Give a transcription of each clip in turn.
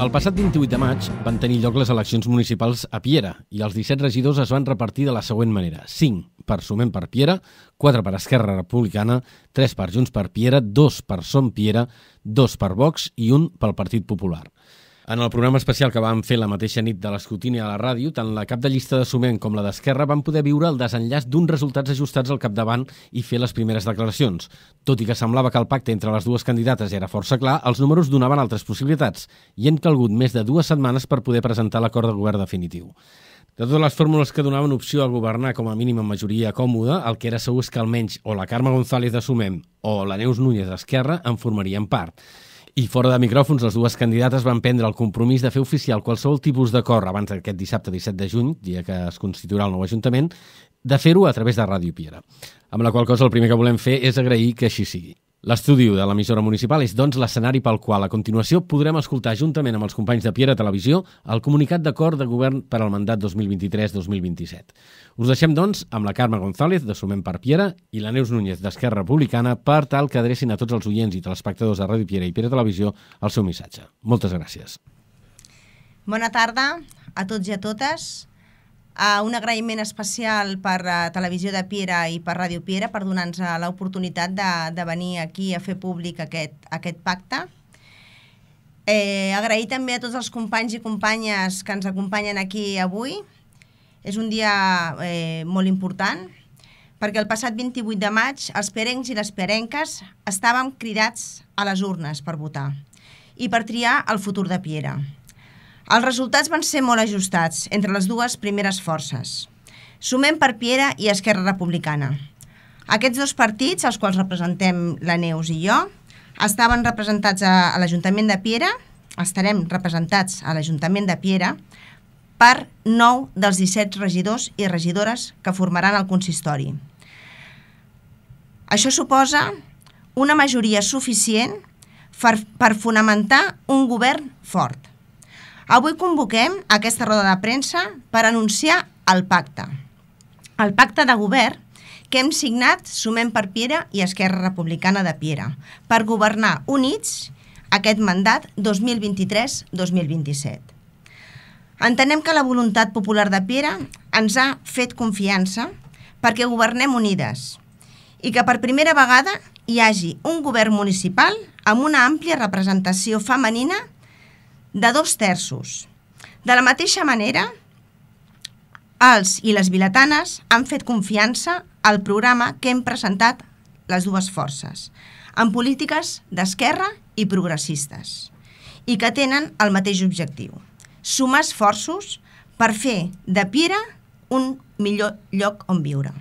El passat 28 de maig van tenir lloc les eleccions municipals a Piera i els 17 regidors es van repartir de la següent manera. 5 per Sumem per Piera, 4 per Esquerra Republicana, 3 per Junts per Piera, 2 per Som Piera, 2 per Vox i 1 pel Partit Popular. En el programa especial que vam fer la mateixa nit de l'escrutini a la ràdio, tant la cap de llista de Sumen com la d'Esquerra van poder viure el desenllaç d'uns resultats ajustats al capdavant i fer les primeres declaracions. Tot i que semblava que el pacte entre les dues candidates era força clar, els números donaven altres possibilitats i han calgut més de dues setmanes per poder presentar l'acord de govern definitiu. De totes les fórmules que donaven opció a governar com a mínima majoria còmoda, el que era segur és que almenys o la Carme González de Sumem o la Neus Núñez d'Esquerra en formarien part. I fora de micròfons, les dues candidates van prendre el compromís de fer oficial qualsevol tipus d'acord abans d'aquest dissabte 17 de juny, dia que es constituirà el nou Ajuntament, de fer-ho a través de Ràdio Piera. Amb la qual cosa el primer que volem fer és agrair que així sigui. L'estudi de l'emissora municipal és, doncs, l'escenari pel qual a continuació podrem escoltar, juntament amb els companys de Piera Televisió, el comunicat d'acord de govern per al mandat 2023-2027. Us deixem, doncs, amb la Carme González, de Sumem per Piera, i la Neus Núñez, d'Esquerra Republicana, per tal que adrecin a tots els oients i telespectadors de Ràdio Piera i Piera Televisió el seu missatge. Moltes gràcies. Bona tarda a tots i a totes. Uh, un agraïment especial per uh, Televisió de Piera i per Ràdio Piera per donar-nos uh, l'oportunitat de, de venir aquí a fer públic aquest, aquest pacte. Eh, agrair també a tots els companys i companyes que ens acompanyen aquí avui. És un dia eh, molt important, perquè el passat 28 de maig els perencs i les perenques estàvem cridats a les urnes per votar i per triar el futur de Piera. Els resultats van ser molt ajustats entre les dues primeres forces. Sumem per Piera i Esquerra Republicana. Aquests dos partits, els quals representem la Neus i jo, estaven representats a, a l'Ajuntament de Piera, estarem representats a l'Ajuntament de Piera, per 9 dels 17 regidors i regidores que formaran el consistori. Això suposa una majoria suficient per, per fonamentar un govern fort. Avui convoquem aquesta roda de premsa per anunciar el pacte. El pacte de govern que hem signat Sumem per Piera i Esquerra Republicana de Piera per governar units aquest mandat 2023-2027. Entenem que la voluntat popular de Piera ens ha fet confiança perquè governem unides i que per primera vegada hi hagi un govern municipal amb una àmplia representació femenina de dos terços. De la mateixa manera, els i les vilatanes han fet confiança al programa que hem presentat les dues forces, amb polítiques d'esquerra i progressistes, i que tenen el mateix objectiu, sumar esforços per fer de Pira un millor lloc on viure.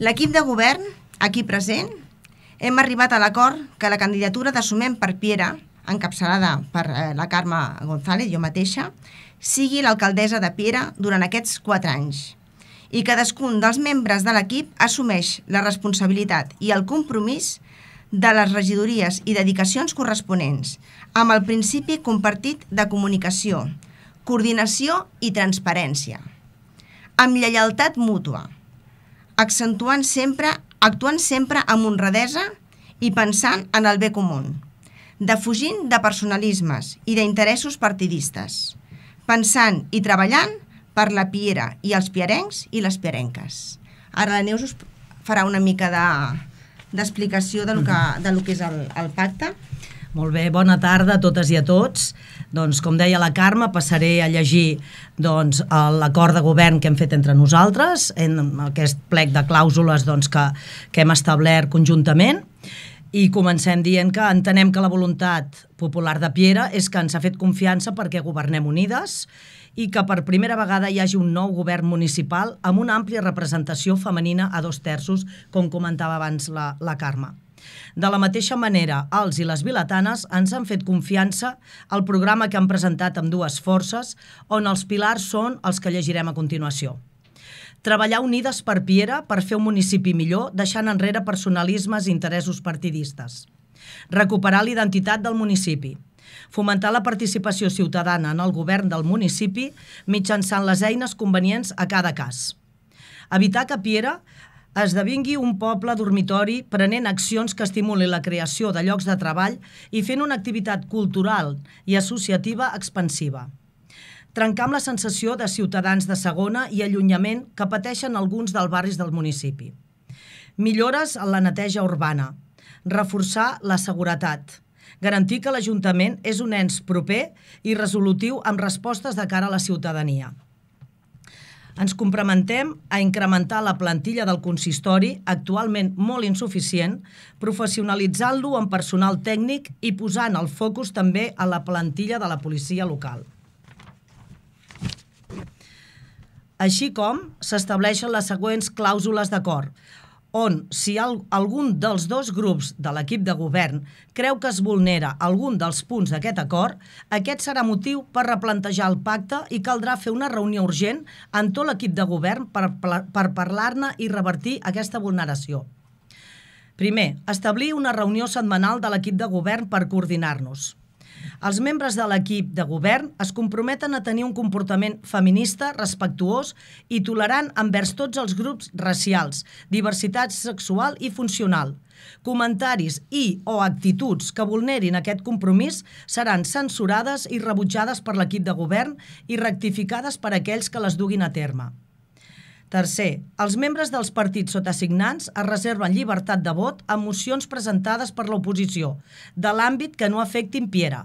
L'equip de govern, aquí present, hem arribat a l'acord que la candidatura de Sumem per Piera encapçalada per eh, la Carme González, jo mateixa, sigui l'alcaldessa de Piera durant aquests 4 anys i cadascun dels membres de l'equip assumeix la responsabilitat i el compromís de les regidories i dedicacions corresponents, amb el principi compartit de comunicació, coordinació i transparència, amb lleialtat mútua, accentuant sempre, actuant sempre amb honradesa i pensant en el bé comú defugint de personalismes i d'interessos partidistes, pensant i treballant per la Piera i els pierencs i les pierenques. Ara la Neus us farà una mica d'explicació de, del, que, mm-hmm. lo que és el, el pacte. Molt bé, bona tarda a totes i a tots. Doncs, com deia la Carme, passaré a llegir doncs, l'acord de govern que hem fet entre nosaltres en aquest plec de clàusules doncs, que, que hem establert conjuntament i comencem dient que entenem que la voluntat popular de Piera és que ens ha fet confiança perquè governem unides i que per primera vegada hi hagi un nou govern municipal amb una àmplia representació femenina a dos terços, com comentava abans la, la Carme. De la mateixa manera, els i les vilatanes ens han fet confiança al programa que han presentat amb dues forces, on els pilars són els que llegirem a continuació. Treballar unides per Piera per fer un municipi millor, deixant enrere personalismes i interessos partidistes. Recuperar l'identitat del municipi. Fomentar la participació ciutadana en el govern del municipi mitjançant les eines convenients a cada cas. Evitar que Piera esdevingui un poble dormitori prenent accions que estimulin la creació de llocs de treball i fent una activitat cultural i associativa expansiva trencar amb la sensació de ciutadans de segona i allunyament que pateixen alguns dels barris del municipi. Millores en la neteja urbana, reforçar la seguretat, garantir que l'Ajuntament és un ens proper i resolutiu amb respostes de cara a la ciutadania. Ens comprometem a incrementar la plantilla del consistori, actualment molt insuficient, professionalitzant-lo amb personal tècnic i posant el focus també a la plantilla de la policia local. així com s'estableixen les següents clàusules d'acord on si algun dels dos grups de l'equip de govern creu que es vulnera algun dels punts d'aquest acord, aquest serà motiu per replantejar el pacte i caldrà fer una reunió urgent amb tot l'equip de govern per, per parlar-ne i revertir aquesta vulneració. Primer, establir una reunió setmanal de l'equip de govern per coordinar-nos. Els membres de l'equip de govern es comprometen a tenir un comportament feminista, respectuós i tolerant envers tots els grups racials, diversitat sexual i funcional. Comentaris i o actituds que vulnerin aquest compromís seran censurades i rebutjades per l'equip de govern i rectificades per aquells que les duguin a terme. Tercer, els membres dels partits sota signants es reserven llibertat de vot a mocions presentades per l'oposició, de l'àmbit que no afectin Piera,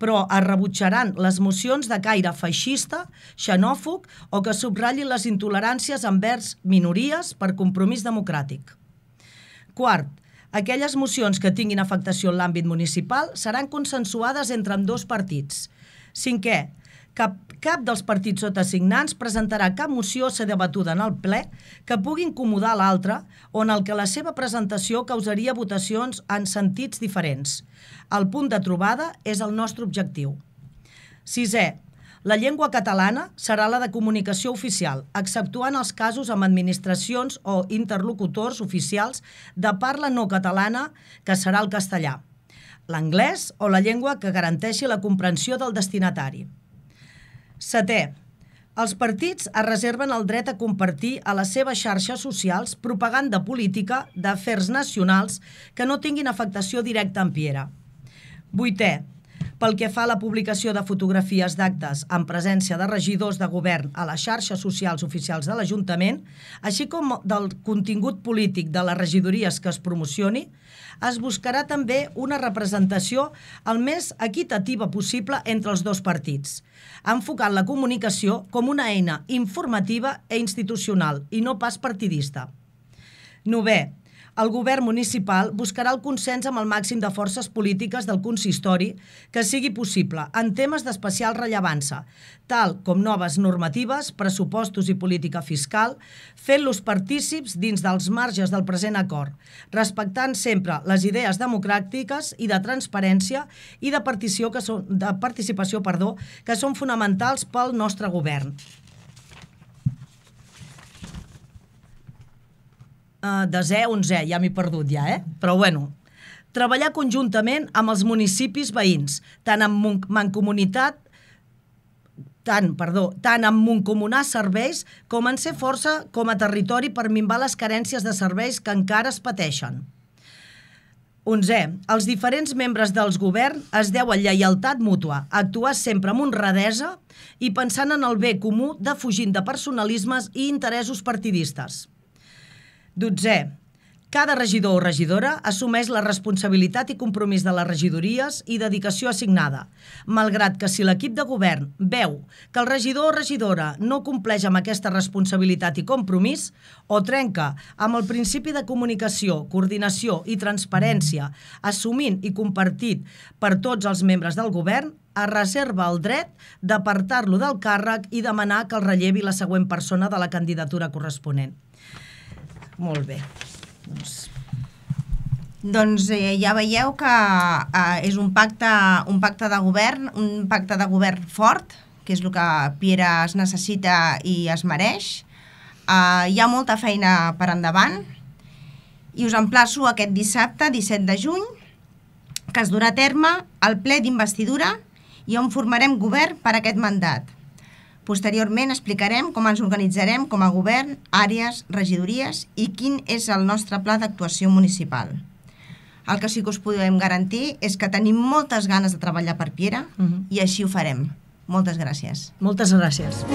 però es rebutjaran les mocions de caire feixista, xenòfob o que subratllin les intoleràncies envers minories per compromís democràtic. Quart, aquelles mocions que tinguin afectació en l'àmbit municipal seran consensuades entre amb dos partits. Cinquè, cap, cap dels partits sota signants presentarà cap moció a ser debatuda en el ple que pugui incomodar l'altre o en el que la seva presentació causaria votacions en sentits diferents. El punt de trobada és el nostre objectiu. Sisè, la llengua catalana serà la de comunicació oficial, exceptuant els casos amb administracions o interlocutors oficials de parla no catalana, que serà el castellà, l'anglès o la llengua que garanteixi la comprensió del destinatari. Setè, els partits es reserven el dret a compartir a les seves xarxes socials propaganda política d'afers nacionals que no tinguin afectació directa en Piera. Vuitè, pel que fa a la publicació de fotografies d'actes amb presència de regidors de govern a les xarxes socials oficials de l'Ajuntament, així com del contingut polític de les regidories que es promocioni, es buscarà també una representació el més equitativa possible entre els dos partits, enfocant la comunicació com una eina informativa e institucional i no pas partidista. Nové, el govern municipal buscarà el consens amb el màxim de forces polítiques del consistori que sigui possible en temes d'especial rellevància, tal com noves normatives, pressupostos i política fiscal, fent-los partícips dins dels marges del present acord, respectant sempre les idees democràtiques i de transparència i de, participació que són, de participació perdó, que són fonamentals pel nostre govern. eh, desè, onzè, ja m'he perdut ja, eh? Però bueno, treballar conjuntament amb els municipis veïns, tant amb mancomunitat tant, perdó, tant en moncomunar serveis com en ser força com a territori per minvar les carències de serveis que encara es pateixen. 11. Els diferents membres dels govern es deu a lleialtat mútua, actuar sempre amb honradesa i pensant en el bé comú defugint de personalismes i interessos partidistes. 12. cada regidor o regidora assumeix la responsabilitat i compromís de les regidories i dedicació assignada, malgrat que si l'equip de govern veu que el regidor o regidora no compleix amb aquesta responsabilitat i compromís o trenca amb el principi de comunicació, coordinació i transparència, assumint i compartit per tots els membres del govern, es reserva el dret d'apartar-lo del càrrec i demanar que el rellevi la següent persona de la candidatura corresponent. Molt bé. Doncs doncs eh, ja veieu que eh, és un pacte, un pacte de govern, un pacte de govern fort, que és el que Piera es necessita i es mereix. Eh, hi ha molta feina per endavant i us emplaço aquest dissabte, 17 de juny, que es durà a terme el ple d'investidura i on formarem govern per aquest mandat. Posteriorment explicarem com ens organitzarem com a govern, àrees, regidories i quin és el nostre pla d'actuació municipal. El que sí que us podem garantir és que tenim moltes ganes de treballar per Piera uh mhm. -huh. i així ho farem. Moltes gràcies. Moltes gràcies.